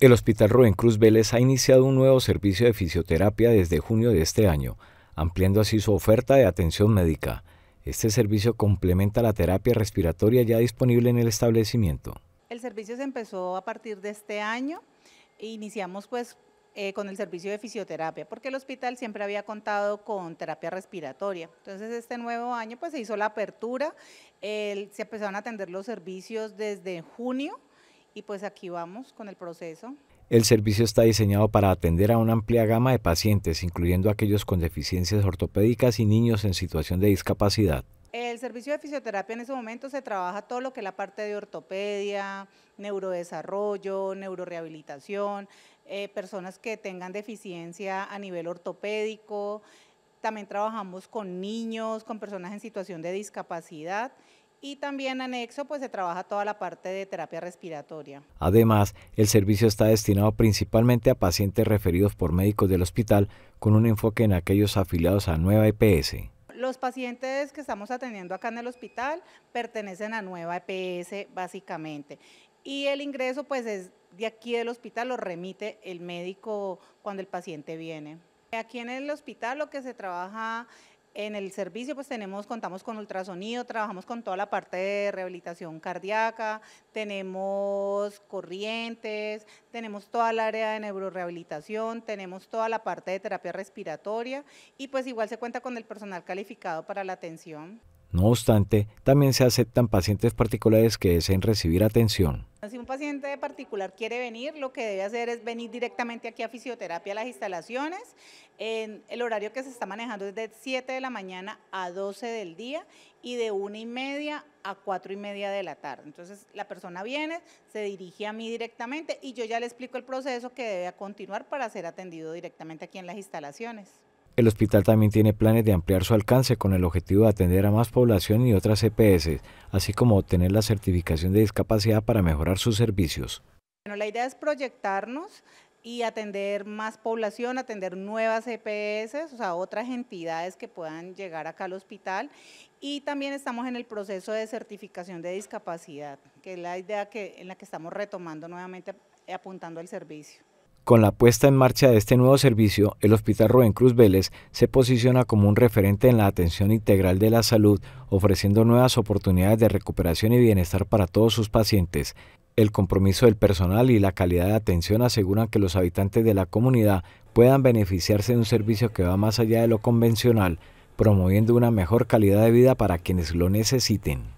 El Hospital Rubén Cruz Vélez ha iniciado un nuevo servicio de fisioterapia desde junio de este año, ampliando así su oferta de atención médica. Este servicio complementa la terapia respiratoria ya disponible en el establecimiento. El servicio se empezó a partir de este año e iniciamos pues eh, con el servicio de fisioterapia, porque el hospital siempre había contado con terapia respiratoria. Entonces este nuevo año pues se hizo la apertura, se empezaron a atender los servicios desde junio y pues aquí vamos con el proceso. El servicio está diseñado para atender a una amplia gama de pacientes, incluyendo aquellos con deficiencias ortopédicas y niños en situación de discapacidad. El servicio de fisioterapia en ese momento se trabaja todo lo que es la parte de ortopedia, neurodesarrollo, neurorehabilitación, eh, personas que tengan deficiencia a nivel ortopédico. También trabajamos con niños, con personas en situación de discapacidad y también anexo pues se trabaja toda la parte de terapia respiratoria. Además, el servicio está destinado principalmente a pacientes referidos por médicos del hospital con un enfoque en aquellos afiliados a Nueva EPS. Los pacientes que estamos atendiendo acá en el hospital pertenecen a Nueva EPS básicamente y el ingreso pues es de aquí del hospital lo remite el médico cuando el paciente viene. Aquí en el hospital lo que se trabaja en el servicio pues tenemos, contamos con ultrasonido, trabajamos con toda la parte de rehabilitación cardíaca, tenemos corrientes, tenemos toda la área de neurorehabilitación, tenemos toda la parte de terapia respiratoria y pues igual se cuenta con el personal calificado para la atención. No obstante, también se aceptan pacientes particulares que deseen recibir atención. Si un paciente particular quiere venir, lo que debe hacer es venir directamente aquí a fisioterapia a las instalaciones. En el horario que se está manejando es de 7 de la mañana a 12 del día y de 1 y media a 4 y media de la tarde. Entonces la persona viene, se dirige a mí directamente y yo ya le explico el proceso que debe continuar para ser atendido directamente aquí en las instalaciones. El hospital también tiene planes de ampliar su alcance con el objetivo de atender a más población y otras CPS, e así como obtener la certificación de discapacidad para mejorar sus servicios. Bueno, la idea es proyectarnos y atender más población, atender nuevas EPS, o sea, otras entidades que puedan llegar acá al hospital. Y también estamos en el proceso de certificación de discapacidad, que es la idea en la que estamos retomando nuevamente apuntando al servicio. Con la puesta en marcha de este nuevo servicio, el Hospital Rubén Cruz Vélez se posiciona como un referente en la atención integral de la salud, ofreciendo nuevas oportunidades de recuperación y bienestar para todos sus pacientes. El compromiso del personal y la calidad de atención aseguran que los habitantes de la comunidad puedan beneficiarse de un servicio que va más allá de lo convencional, promoviendo una mejor calidad de vida para quienes lo necesiten.